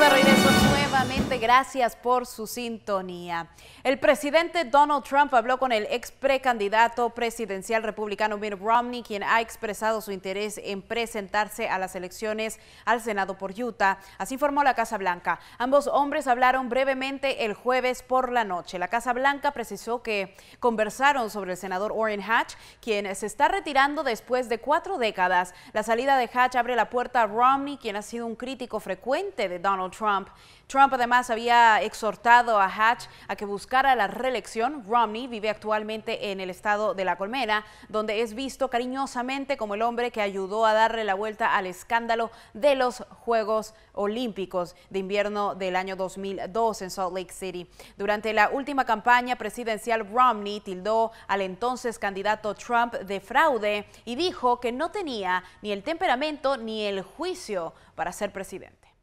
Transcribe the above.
de regreso nuevamente. Gracias por su sintonía. El presidente Donald Trump habló con el ex precandidato presidencial republicano Mitt Romney, quien ha expresado su interés en presentarse a las elecciones al Senado por Utah. Así informó la Casa Blanca. Ambos hombres hablaron brevemente el jueves por la noche. La Casa Blanca precisó que conversaron sobre el senador Orrin Hatch, quien se está retirando después de cuatro décadas. La salida de Hatch abre la puerta a Romney, quien ha sido un crítico frecuente de Donald Trump. Trump además había exhortado a Hatch a que buscara la reelección. Romney vive actualmente en el estado de La Colmena, donde es visto cariñosamente como el hombre que ayudó a darle la vuelta al escándalo de los Juegos Olímpicos de invierno del año 2002 en Salt Lake City. Durante la última campaña presidencial, Romney tildó al entonces candidato Trump de fraude y dijo que no tenía ni el temperamento ni el juicio para ser presidente.